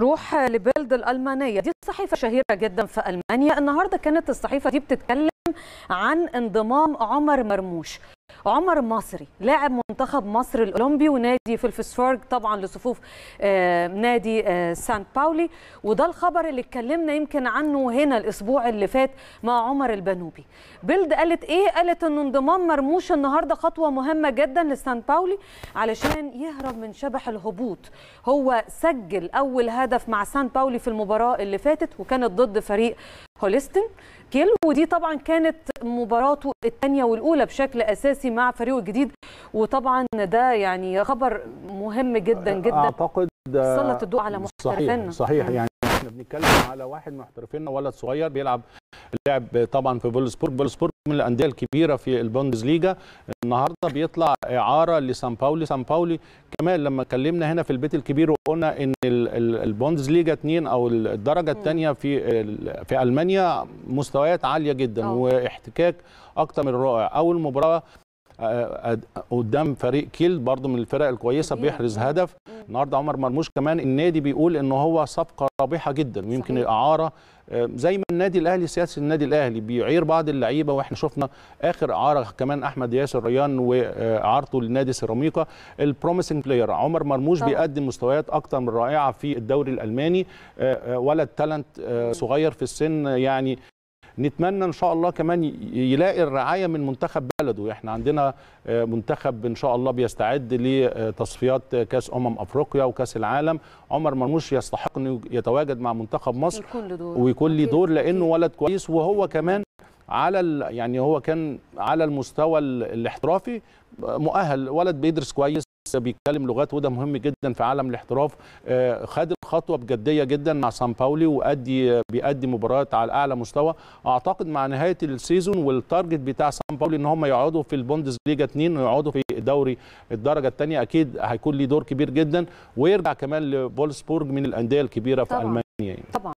نروح لبلد الألمانية دي صحيفة شهيرة جدا في ألمانيا النهاردة كانت الصحيفة دي بتتكلم عن انضمام عمر مرموش عمر مصري لاعب منتخب مصر الاولمبي ونادي فلفسفورج طبعا لصفوف آه، نادي آه، سان باولي وده الخبر اللي اتكلمنا يمكن عنه هنا الاسبوع اللي فات مع عمر البنوبي بيلد قالت ايه قالت ان انضمام مرموش النهارده خطوه مهمه جدا لسان باولي علشان يهرب من شبح الهبوط هو سجل اول هدف مع سان باولي في المباراه اللي فاتت وكانت ضد فريق هوليستن كيل ودي طبعا كانت مباراته الثانيه والاولى بشكل اساسي مع فريقه الجديد وطبعا ده يعني خبر مهم جدا جدا اعتقد سلط آه، الضوء على محترفينا صحيح, صحيح يعني احنا بنتكلم على واحد محترفينا ولد صغير بيلعب لعب طبعا في فولسبورج فولسبورج من الانديه الكبيره في البوندز ليجا النهارده بيطلع اعاره لسان باولي سان باولي كمان لما اتكلمنا هنا في البيت الكبير وقلنا ان البوندز ليجا 2 او الدرجه الثانيه في في المانيا مستويات عاليه جدا آه. واحتكاك اكثر من رائع اول مباراه قدام فريق كيل برضه من الفرق الكويسه بيحرز هدف النهارده عمر مرموش كمان النادي بيقول ان هو صفقه رابحه جدا ويمكن الاعاره آه، زي ما النادي الاهلي سياسه النادي الاهلي بيعير بعض اللعيبه واحنا شفنا اخر اعاره كمان احمد ياسر ريان واعارته لنادي سيراميكا البروميسنج بلاير عمر مرموش طبعا. بيقدم مستويات اكتر من رائعه في الدوري الالماني آه، آه، ولد تالنت صغير في السن يعني نتمنى ان شاء الله كمان يلاقي الرعايه من منتخب بلده احنا عندنا آه، منتخب ان شاء الله بيستعد لتصفيات كاس امم افريقيا وكاس العالم عمر مرموش يستحق انه يتواجد مع منتخب مصر ويكون له دور لانه ولد كويس وهو كمان على يعني هو كان على المستوى الاحترافي مؤهل ولد بيدرس كويس بيتكلم لغات وده مهم جدا في عالم الاحتراف آه، خد خطوه بجديه جدا مع سان باولي وادي بيأدي مباريات على اعلى مستوى اعتقد مع نهايه السيزون والتارجت بتاع سان باولي ان هم يقعدوا في البوندس ليجا 2 ويقعدوا في دوري الدرجه الثانيه اكيد هيكون ليه دور كبير جدا ويرجع كمان لفولسبورج من الانديه الكبيره في المانيا يعني. طبعا